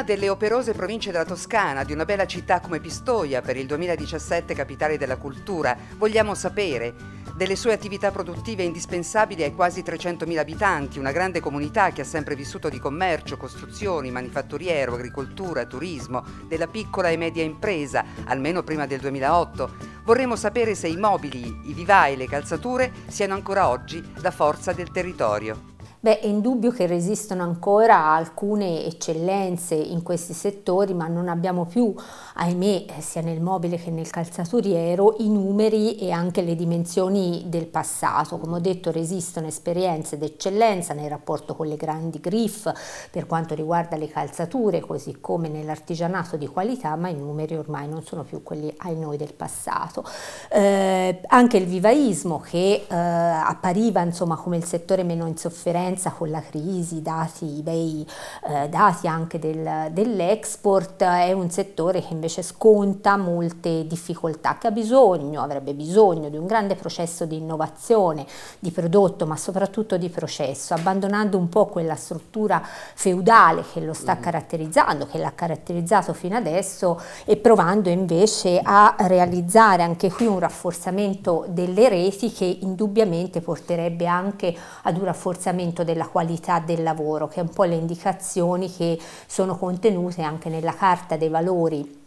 una delle operose province della Toscana, di una bella città come Pistoia, per il 2017 capitale della cultura, vogliamo sapere delle sue attività produttive indispensabili ai quasi 300.000 abitanti, una grande comunità che ha sempre vissuto di commercio, costruzioni, manifatturiero, agricoltura, turismo, della piccola e media impresa, almeno prima del 2008. Vorremmo sapere se i mobili, i vivai e le calzature siano ancora oggi la forza del territorio. Beh, è indubbio che resistono ancora alcune eccellenze in questi settori, ma non abbiamo più, ahimè, eh, sia nel mobile che nel calzaturiero, i numeri e anche le dimensioni del passato. Come ho detto, resistono esperienze d'eccellenza nel rapporto con le grandi griff per quanto riguarda le calzature, così come nell'artigianato di qualità, ma i numeri ormai non sono più quelli ai noi del passato. Eh, anche il vivaismo che eh, appariva insomma come il settore meno insofferente, esperienza con la crisi, dati, bei eh, dati anche del, dell'export, è un settore che invece sconta molte difficoltà, che ha bisogno, avrebbe bisogno di un grande processo di innovazione, di prodotto, ma soprattutto di processo, abbandonando un po' quella struttura feudale che lo sta mm. caratterizzando, che l'ha caratterizzato fino adesso e provando invece a realizzare anche qui un rafforzamento delle reti che indubbiamente porterebbe anche ad un rafforzamento miglioramento della qualità del lavoro, che è un po' le indicazioni che sono contenute anche nella Carta dei Valori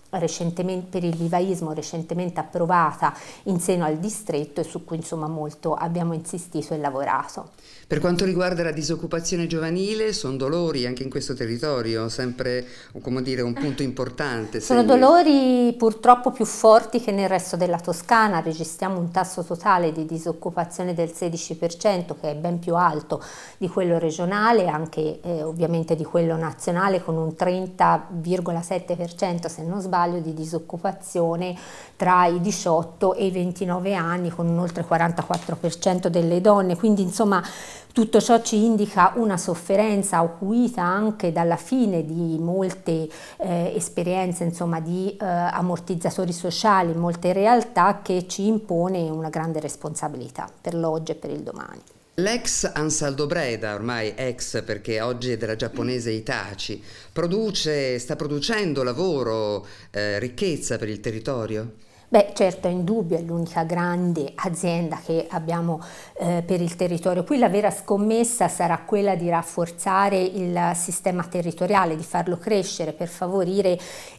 per il vivaismo recentemente approvata in seno al distretto e su cui insomma molto abbiamo insistito e lavorato. Per quanto riguarda la disoccupazione giovanile, sono dolori anche in questo territorio, sempre dire, un punto importante. Sono sempre. dolori purtroppo più forti che nel resto della Toscana, registriamo un tasso totale di disoccupazione del 16% che è ben più alto di quello regionale, anche eh, ovviamente di quello nazionale con un 30,7% se non sbaglio taglio di disoccupazione tra i 18 e i 29 anni con un oltre 44% delle donne, quindi insomma tutto ciò ci indica una sofferenza acuita anche dalla fine di molte eh, esperienze insomma, di eh, ammortizzatori sociali, molte realtà che ci impone una grande responsabilità per l'oggi e per il domani. L'ex Ansaldo Breda, ormai ex perché oggi è della giapponese Itachi, produce, sta producendo lavoro, eh, ricchezza per il territorio? Beh, certo, è indubbio, è l'unica grande azienda che abbiamo eh, per il territorio. Qui la vera scommessa sarà quella di rafforzare il sistema territoriale, di farlo crescere per favorire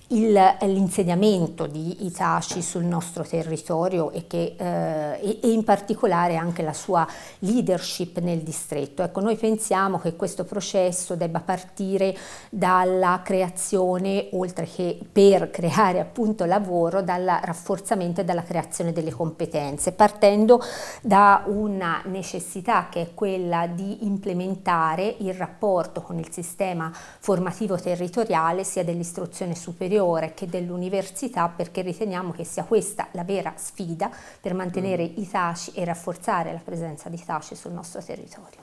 l'insediamento di Itachi sul nostro territorio e, che, eh, e, in particolare anche la sua leadership nel distretto. Ecco, noi pensiamo che questo processo debba partire dalla creazione, oltre che per creare appunto lavoro, dal rafforzamento e dalla creazione delle competenze, partendo da una necessità che è quella di implementare il rapporto con il sistema formativo territoriale sia dell'istruzione superiore superiore che dell'università perché riteniamo che sia questa la vera sfida per mantenere mm. i taci e rafforzare la presenza di taci sul nostro territorio.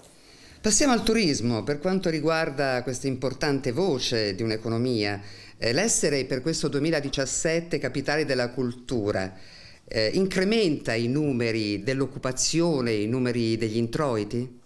Passiamo al turismo, per quanto riguarda questa importante voce di un'economia, eh, l'essere per questo 2017 capitale della cultura eh, incrementa i numeri dell'occupazione, i numeri degli introiti?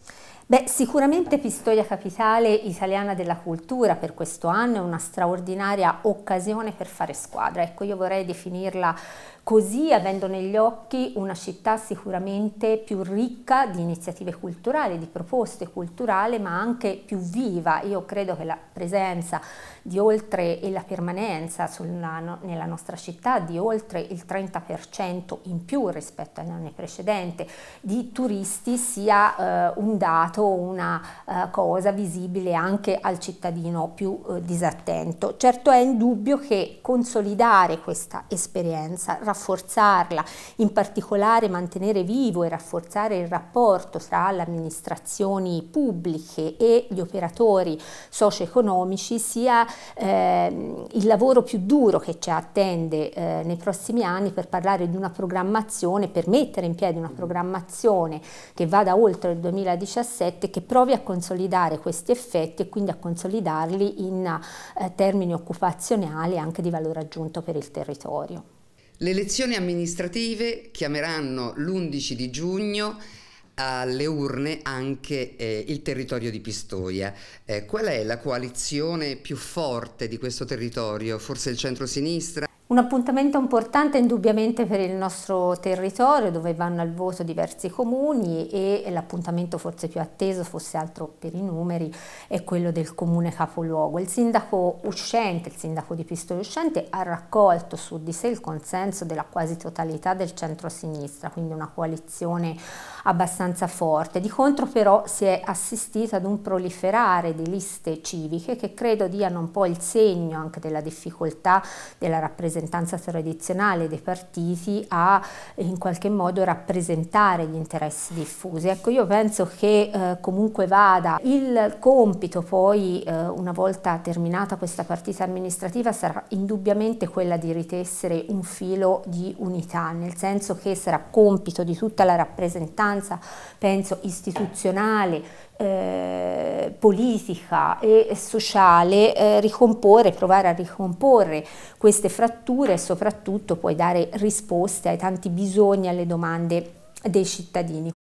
Beh, sicuramente Pistoia Capitale Italiana della Cultura per questo anno è una straordinaria occasione per fare squadra. Ecco, io vorrei definirla così, avendo negli occhi una città sicuramente più ricca di iniziative culturali, di proposte culturali, ma anche più viva. Io credo che la presenza di oltre e la permanenza sulla, nella nostra città di oltre il 30% in più rispetto agli anni precedenti di turisti sia eh, un dato diventato una eh, cosa visibile anche al cittadino più eh, disattento. Certo è indubbio che consolidare questa esperienza, rafforzarla, in particolare mantenere vivo e rafforzare il rapporto tra le amministrazioni pubbliche e gli operatori socio-economici sia eh, il lavoro più duro che ci attende eh, nei prossimi anni per parlare di una programmazione, per mettere in piedi una programmazione che vada oltre il 2017 2017 che provi a consolidare questi effetti e quindi a consolidarli in eh, termini occupazionali e anche di valore aggiunto per il territorio. Le elezioni amministrative chiameranno l'11 di giugno alle urne anche eh, il territorio di Pistoia. Eh, qual è la coalizione più forte di questo territorio? Forse il centro-sinistra? Un appuntamento importante indubbiamente per il nostro territorio dove vanno al voto diversi comuni e l'appuntamento forse più atteso, fosse altro per i numeri, è quello del comune capoluogo. Il sindaco uscente, il sindaco di Pistoia uscente, ha raccolto su di sé il consenso della quasi totalità del centro-sinistra, quindi una coalizione abbastanza forte. Di contro però si è assistito ad un proliferare di liste civiche che credo diano un po' il segno anche della difficoltà della rappresentazione rappresentanza tradizionale dei partiti a eh, in qualche modo rappresentare gli interessi diffusi. Ecco, io penso che eh, comunque vada il compito poi eh, una volta terminata questa partita amministrativa sarà indubbiamente quella di ritessere un filo di unità, nel senso che sarà compito di tutta la rappresentanza, penso istituzionale, eh, politica e sociale eh, ricomporre, provare a ricomporre queste fratture e soprattutto poi dare risposte ai tanti bisogni, alle domande dei cittadini.